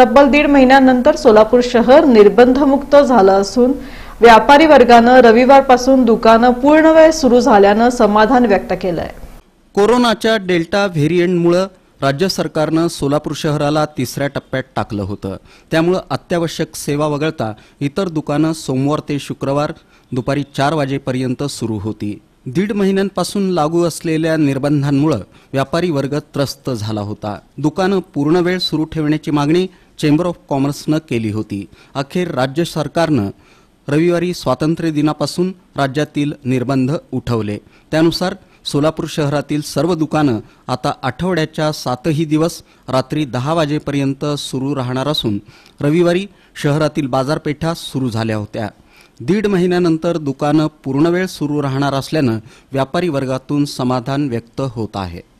तब्बल दीड महिन्यानंतर सोलापूर शहर निर्बंधमुक्त झालं असून व्यापारी वर्गानं रविवारपासून दुकानं पूर्ण वेळ सुरू झाल्यानं समाधान व्यक्त केलंय कोरोनाच्या डेल्टा व्हेरियंटमुळं राज्य सरकारनं सोलापूर शहराला तिसऱ्या टप्प्यात टाकलं होतं त्यामुळं अत्यावश्यक सेवा वगळता इतर दुकानं सोमवार ते शुक्रवार दुपारी चार वाजेपर्यंत सुरू होती दीड महिन्यांपासून लागू असलेल्या निर्बंधांमुळं व्यापारी वर्ग त्रस्त झाला होता दुकानं पूर्ण वेळ सुरू ठेवण्याची मागणी चेंबर ऑफ कॉमर्सनं केली होती अखेर राज्य सरकारनं रविवारी स्वातंत्र्य दिनापासून राज्यातील निर्बंध उठवले त्यानुसार सोलापूर शहरातील सर्व दुकानं आता आठवड्याच्या सातही दिवस रात्री दहा वाजेपर्यंत सुरू राहणार असून रविवारी शहरातील बाजारपेठा सुरू झाल्या होत्या दीड महिन्यानंतर दुकानं पूर्णवेळ सुरू राहणार असल्यानं व्यापारी वर्गातून समाधान व्यक्त होत आहे